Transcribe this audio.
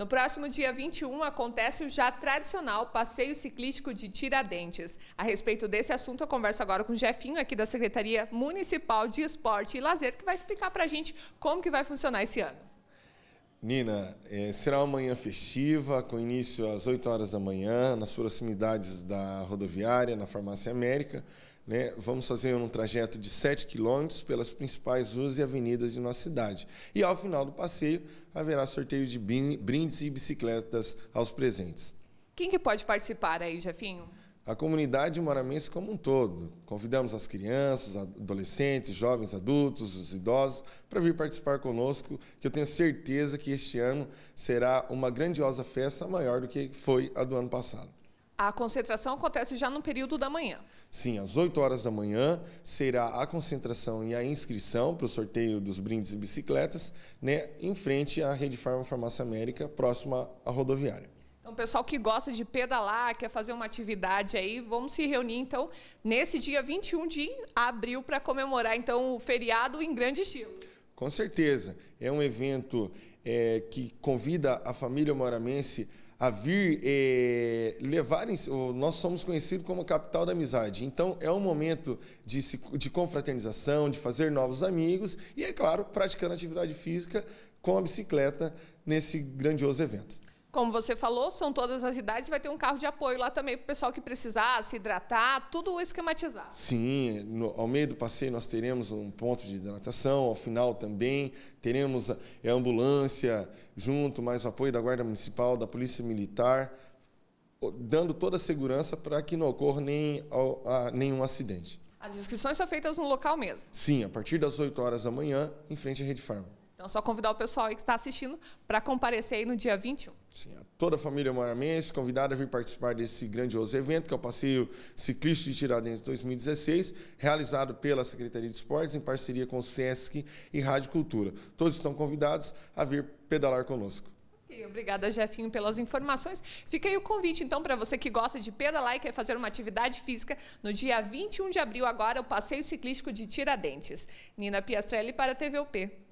No próximo dia 21 acontece o já tradicional passeio ciclístico de Tiradentes. A respeito desse assunto, eu converso agora com o Jefinho aqui da Secretaria Municipal de Esporte e Lazer, que vai explicar para a gente como que vai funcionar esse ano. Nina, é, será uma manhã festiva, com início às 8 horas da manhã, nas proximidades da rodoviária, na Farmácia América. Né? Vamos fazer um trajeto de 7 quilômetros pelas principais ruas e avenidas de nossa cidade. E ao final do passeio, haverá sorteio de brindes e bicicletas aos presentes. Quem que pode participar aí, Jefinho? a comunidade moramense como um todo. Convidamos as crianças, adolescentes, jovens, adultos, os idosos, para vir participar conosco, que eu tenho certeza que este ano será uma grandiosa festa, maior do que foi a do ano passado. A concentração acontece já no período da manhã. Sim, às 8 horas da manhã será a concentração e a inscrição para o sorteio dos brindes e bicicletas, né, em frente à Rede Farma Farmácia América, próxima à rodoviária. Então, pessoal que gosta de pedalar, quer fazer uma atividade aí, vamos se reunir então nesse dia 21 de abril para comemorar então o feriado em grande estilo. Com certeza. É um evento é, que convida a família moramense a vir é, levarem. Nós somos conhecidos como a capital da amizade. Então, é um momento de, se, de confraternização, de fazer novos amigos e, é claro, praticando atividade física com a bicicleta nesse grandioso evento. Como você falou, são todas as idades, vai ter um carro de apoio lá também para o pessoal que precisar se hidratar, tudo esquematizado. Sim, no, ao meio do passeio nós teremos um ponto de hidratação, ao final também teremos a, é a ambulância junto, mais o apoio da Guarda Municipal, da Polícia Militar, dando toda a segurança para que não ocorra nem, a, a, nenhum acidente. As inscrições são feitas no local mesmo? Sim, a partir das 8 horas da manhã, em frente à Rede Farma. Então, só convidar o pessoal aí que está assistindo para comparecer aí no dia 21. Sim, a toda a família maramense convidada a vir participar desse grandioso evento, que é o Passeio Ciclista de Tiradentes 2016, realizado pela Secretaria de Esportes em parceria com o SESC e Rádio Cultura. Todos estão convidados a vir pedalar conosco. Obrigada, Jefinho, pelas informações. Fica aí o convite, então, para você que gosta de pedalar e quer fazer uma atividade física, no dia 21 de abril, agora, o Passeio Ciclístico de Tiradentes. Nina Piastrelli para a TVUP.